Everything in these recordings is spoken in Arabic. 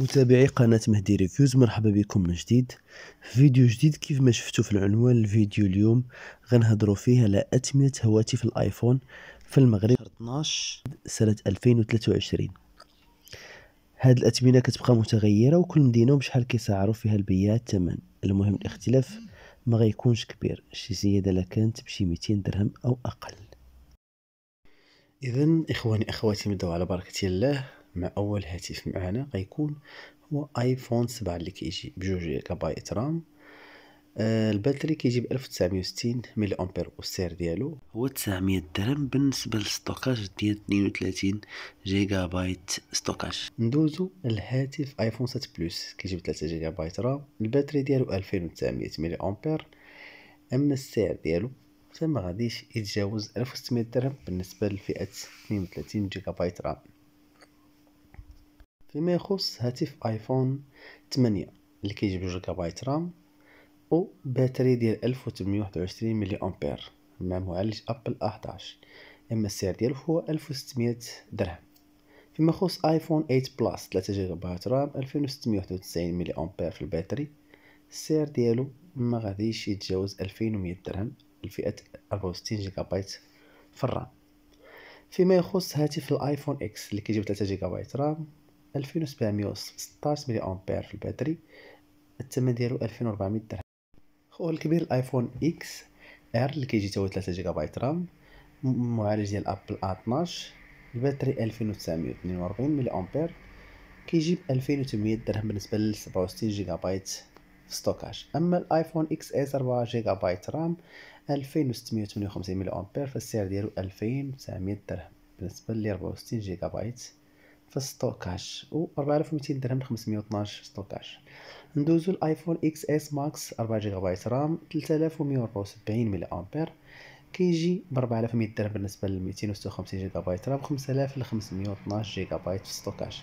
متابعي قناة مهدي ريفيوز مرحبا بكم من جديد فيديو جديد كيف ما شفتوا في العنوان الفيديو اليوم غنهضروا فيه على أتمنة هواتف الآيفون في المغرب 12 سنة 2023 هاد الأتمنة كتبقى متغيرة وكل مدينة وبشحال كيسعروا فيها البياع الثمن المهم الاختلاف ما غيكونش كبير شي زيادة لا كانت بشي 200 درهم أو أقل إذا إخواني أخواتي مدوا على بركة الله مع اول هاتف معنا غيكون هو ايفون 7 اللي كيجي ب 2 جيجا بايت رام آه، الباتري كيجي ب 1960 ملي امبير والسعر ديالو هو 900 درهم بالنسبه للستوكاج ديال 32 جيجا بايت ستوكاج ندوزو الهاتف ايفون 7 بلس كيجي ب 3 جيجا بايت رام الباتري ديالو 2900 ملي امبير اما السعر ديالو فما غاديش يتجاوز 1600 درهم بالنسبه لفئه 32 جيجا بايت رام فيما يخص هاتف ايفون 8 اللي كيجيب جيجا بايت رام و باتري ديال 1821 ملي امبير مع معالج ابل 11 اما السعر ديالو هو 1600 درهم فيما يخص ايفون 8 بلس 3 جيجا بايت رام 2691 ملي امبير في الباتري السعر ديالو ما غاديش يتجاوز 2100 درهم لفئه 64 جيجا بايت في الرام فيما يخص هاتف الايفون اكس اللي كيجيب 3 جيجا بايت رام 2716 ملي امبير في الباتري الثمن ديالو 2400 درهم خو الكبير الايفون اكس ار اللي كيجي تاهو تلاتة 3 جيجا بايت رام معالج ديال ابل ا 12 الباتري 2942 ملي امبير كيجي ب 2800 درهم بالنسبه لسبعة 67 جيجا بايت في ستوكاج اما الايفون اكس اس 4 جيجا بايت رام 2658 ملي امبير فالسعر ديالو 2900 درهم بالنسبه ل 64 جيجا بايت في ستوكاش و 4200 درهم 512 ستوكاش ندوزو الايفون اكس اس ماكس 4 جيجا بايت رام 3174 ملي امبير كيجي ب 4100 درهم بالنسبه ل 256 جيجا بايت رام 5512 جيجا بايت في ستوكاش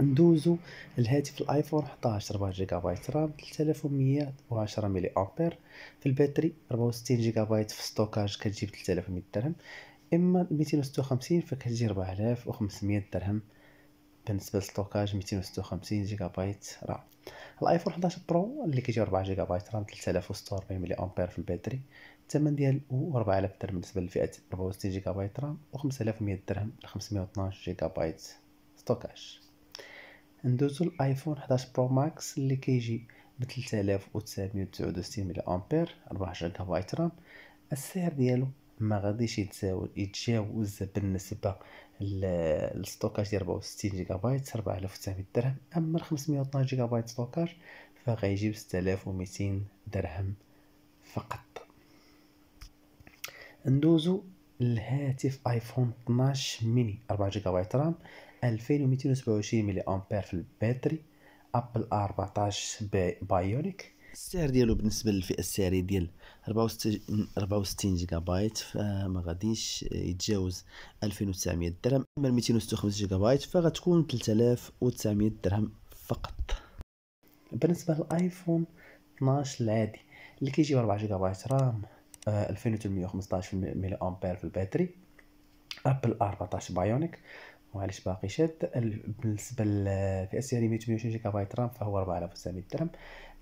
ندوزو الهاتف الايفون 11 4 جيجا بايت رام 3110 ملي امبير في الباتري 64 جيجا بايت في ستوكاج كتجيب 3100 درهم اما 256 فكتجي 4500 درهم بالنسبه للستوكاج 256 جيجا بايت رام الايفون 11 برو اللي كيجي 4 جيجا بايت رام 3640 ملي امبير في الباتري الثمن ديالو 4000 درهم بالنسبه لفئه 64 جيجا بايت رام و 5100 درهم ل 512 جيجا بايت ستوكاج ندوزو الايفون 11 برو ماكس اللي كيجي ب 3969 ملي امبير 4 جيجا بايت رام السعر ديالو ما غاديش يتجاوز بالنسبه للستوكاج ديال 64 جيجا بايت 4900 درهم اما 512 جيجا بايت ستوكاج فغيجي ب 6200 درهم فقط ندوزو الهاتف ايفون 12 ميني 4 جيجا بايت رام 2227 ملي امبير في الباتري ابل 14 بايونيك السعر ديالو بالنسبه للفئه السعريه ديال 64 جيجا بايت فما غاديش يتجاوز 2900 درهم اما 256 جيجا بايت فغتكون 3900 درهم فقط بالنسبه للايفون 12 العادي اللي كيجي ب 4 جيجا بايت رام 2815 آه، ملي امبير في الباتري ابل 14 بايونيك وعلاش باقي شاد بالنسبه للفئه يعني 128 جيجا بايت رام فهو 4900 درهم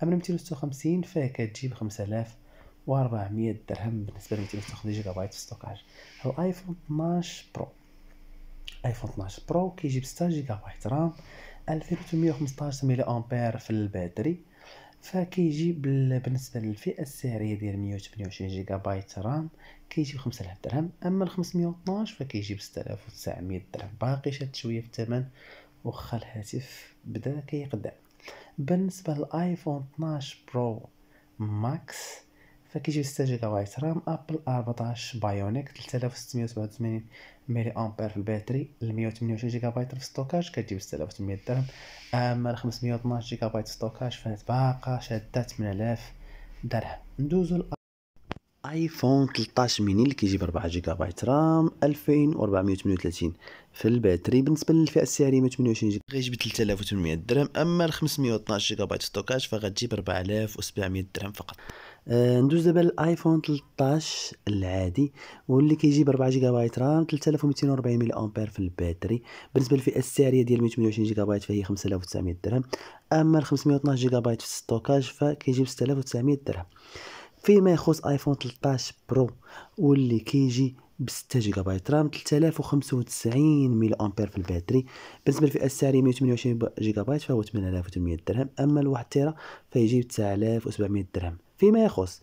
اما 256 فهي كتجيب 5400 درهم بالنسبه ل 256 جيجا بايت في ستوكاج الايفون 12 برو ايفون 12 برو كيجيب 6 جيجا بايت رام 2815 ملي امبير في الباتري فكيجي بالنسبه للفئه السعريه ديال مية وتمنية وعشرين جيجا بايت رام بخمسة آلاف درهم اما ال 512 فكيجيب وتسعمية درهم باقي شاد شويه في الثمن وخا الهاتف بدا كيقدع بالنسبه للايفون 12 برو ماكس فكيجي 6 جيجا رام ابل 14 بايونيك 3687 ملي امبير في الباتري 128 جيجا بايت في ستوكاج كتجي ب 6800 درهم اما 512 جيجا بايت ستوكاج فهاد باقا شاده 8000 درهم ندوزو ايفون 13 ميني اللي كيجي ب 4 جيجا بايت رام 2438 في الباتري بالنسبه للفئه السعريه 128 جيجا غيجي ب 3800 درهم اما 512 جيجا بايت ستوكاج فغتجي ب 4700 درهم فقط آه، ندوز دابا للايفون 13 العادي واللي كيجي ب 4 جيجا بايت رام 3240 ملي امبير في الباتري بالنسبه للفئه السعريه ديال 128 جيجا بايت فهي 5900 درهم اما 512 جيجا بايت في الستوكاج فكيجي ب 6900 درهم فيما يخص ايفون 13 برو واللي كيجي ب 6 جيجا بايت رام 3095 ملي امبير في الباتري بالنسبه للفئه السعريه 128 جيجا بايت فهو 8800 درهم اما ال 1 تيرا فيجي ب 9700 درهم فيما يخص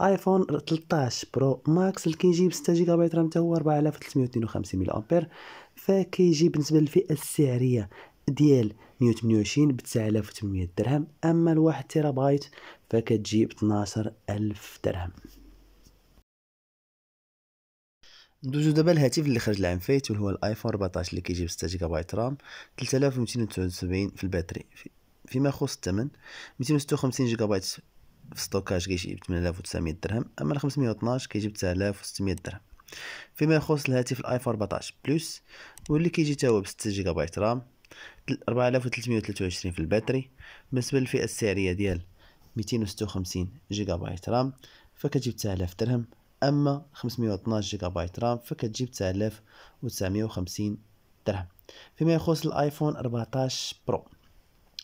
ايفون 13 برو ماكس اللي كيجيب 6 جيجا بايت رام حتى هو 4352 ملي امبير فكيجي بالنسبه للفئه السعريه ديال 128 ب 9800 درهم اما الواحد تيرا بايت فكتجي ب 12000 درهم ندوزو دابا الهاتف اللي خرج العام فايت هو الايفون 14 اللي كيجيب 6 جيجا بايت رام 3279 في الباتري فيما يخص الثمن 256 جيجا بايت في ستوكاج كيجيب 8900 درهم اما ال 512 كيجيب 9600 درهم فيما يخص الهاتف الاي 14 بلس واللي كيجي تا هو ب 6 جيجا بايت رام 4323 في الباتري بالنسبه للفئه السعريه ديال 256 جيجا بايت رام فكتجيب 9000 درهم اما 512 جيجا بايت رام فكتجيب 9950 درهم فيما يخص الايفون 14 برو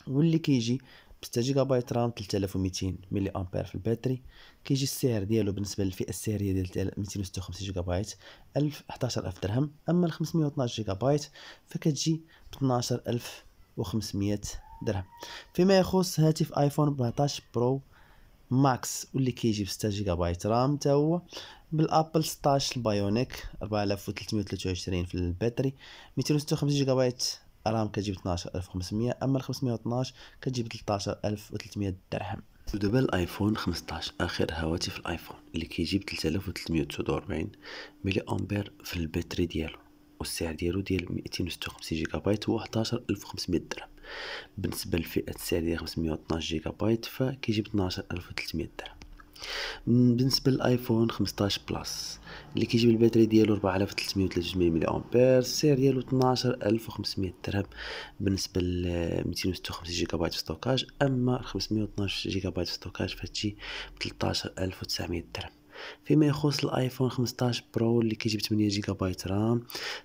واللي كيجي 6 جيجا بايت رام 3200 ملي امبير في الباتري كيجي السعر ديالو بالنسبه للفئه السعريه ديال 256 جيجا بايت 1000 11000 درهم اما ال 512 جيجا بايت فكتجي ب 12500 درهم فيما يخص هاتف ايفون 14 برو ماكس واللي كيجي ب 6 جيجا بايت رام حتى هو بالابل 16 البايونيك 4323 في الباتري 256 جيجا بايت الرام كتجيب 12500 اما ال 512 كتجيب 13300 درهم ودابا الايفون 15 اخر هواتف الايفون اللي كيجيب 3349 ملي امبير في الباتري ديالو والسعر ديالو ديال 256 جيجا بايت هو 11500 درهم بالنسبه للفئه السعر ديال 512 جيجا بايت فكيجيب 12300 درهم بالنسبه للايفون 15 بلس اللي كيجيب الباتري ديالو 4303 ملي امبير السعر ديالو 12500 درهم بالنسبه ل 256 جيجا بايت ستوكاج اما 512 جيجا بايت ستوكاج فهادشي ب 13900 درهم فيما يخص الايفون 15 برو اللي كيجيب 8 جيجا بايت رام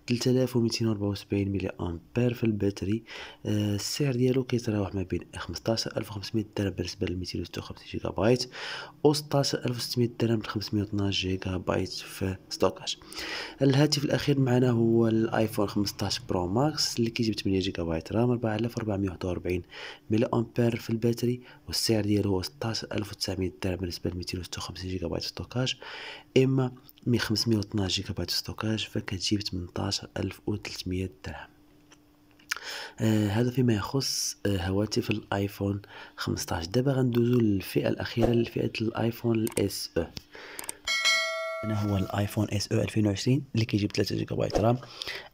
3274 ملي امبير في الباتري آه، السعر ديالو كيتراوح ما بين 15500 درهم بالنسبه ل 256 جيجا بايت و 16600 درهم ل 512 جيجا بايت في ستوكاج الهاتف الاخير معنا هو الايفون 15 برو ماكس اللي كيجيب 8 جيجا بايت رام 4441 ملي امبير في الباتري والسعر ديالو هو 16900 درهم بالنسبه ل 256 جيجا بايت ستوكاج ستوكاج اما 512 جيجا بايت ستوكاج فكتجيب 18300 درهم آه هذا فيما يخص آه هواتف الايفون 15 دابا غندوزو للفئه الاخيره لفئه الايفون اس او هنا هو الايفون اس او 2020 اللي كيجيب 3 جيجا بايت رام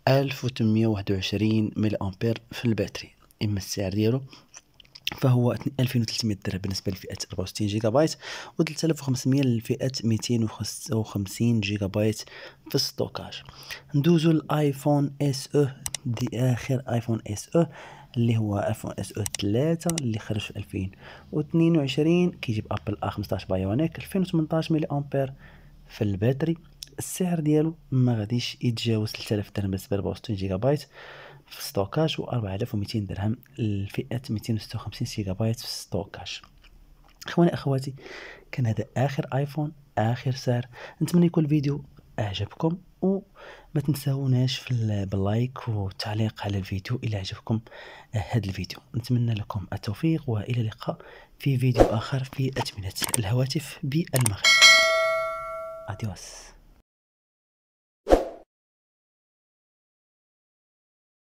1821 ملي امبير في الباتري اما السعر ديالو فهو 2300 درهم بالنسبه لفئه 64 جيجا بايت و 3500 لفئه 255 جيجا بايت في الستوكاج ندوزو للايفون اس او دي اخر ايفون اس او اللي هو ايفون اس او 3 اللي خرج في 2022 كيجيب ابل ا 15 بايونيك 2018 ملي امبير في الباتري السعر ديالو ما غاديش يتجاوز 3000 درهم بالنسبه ل 64 جيجا بايت في ستوكاج و 4200 درهم لفئه 256 جيجا بايت في ستوكاج اخواني اخواتي كان هذا اخر ايفون اخر سعر نتمنى يكون الفيديو اعجبكم وما تنساوناش في باللايك والتعليق على الفيديو الى عجبكم هذا الفيديو نتمنى لكم التوفيق والى اللقاء في فيديو اخر في اثمنه الهواتف بالمغرب اديوس